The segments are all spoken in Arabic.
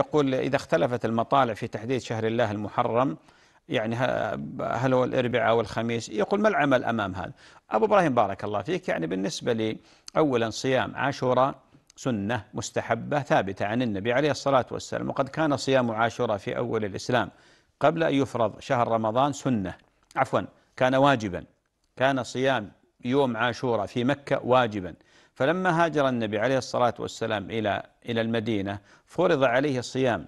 يقول إذا اختلفت المطالع في تحديد شهر الله المحرم يعني هل هو الاربعاء والخميس يقول ما العمل امام هذا ابو ابراهيم بارك الله فيك يعني بالنسبه لي اولا صيام عاشوراء سنه مستحبه ثابته عن النبي عليه الصلاه والسلام وقد كان صيام عاشوراء في اول الاسلام قبل ان يفرض شهر رمضان سنه عفوا كان واجبا كان صيام يوم عاشوراء في مكة واجبا فلما هاجر النبي عليه الصلاة والسلام إلى إلى المدينة فرض عليه صيام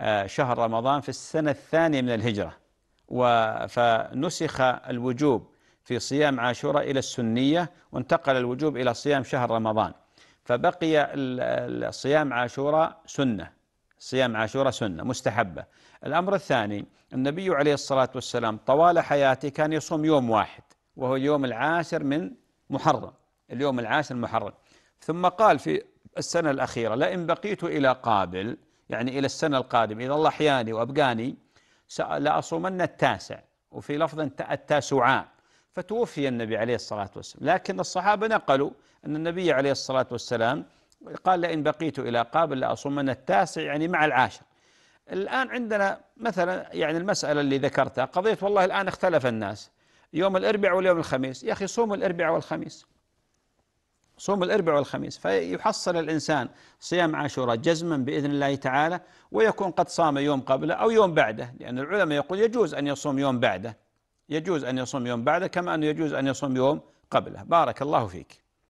آه، شهر رمضان في السنة الثانية من الهجرة فنسخ الوجوب في صيام عاشوراء إلى السنية وانتقل الوجوب إلى صيام شهر رمضان فبقي صيام عاشوراء سنة صيام عاشوراء سنة مستحبة الأمر الثاني النبي عليه الصلاة والسلام طوال حياته كان يصوم يوم واحد وهو يوم العاشر من محرم اليوم العاشر من محرم ثم قال في السنة الأخيرة لئن بقيت إلى قابل يعني إلى السنة القادمة إذا الله أحياني وأبقاني لأصومن التاسع وفي لفظ التاسعاء فتوفي النبي عليه الصلاة والسلام لكن الصحابة نقلوا أن النبي عليه الصلاة والسلام قال لئن بقيت إلى قابل لأصومن التاسع يعني مع العاشر الآن عندنا مثلا يعني المسألة اللي ذكرتها قضية والله الآن اختلف الناس يوم الأربعاء واليوم الخميس يا أخي صوم الأربعاء والخميس صوم الأربع والخميس فيحصل الإنسان صيام عاشوراء جزما بإذن الله تعالى ويكون قد صام يوم قبله أو يوم بعده لأن العلماء يقول يجوز أن يصوم يوم بعده يجوز أن يصوم يوم بعده كما أنه يجوز أن يصوم يوم قبله بارك الله فيك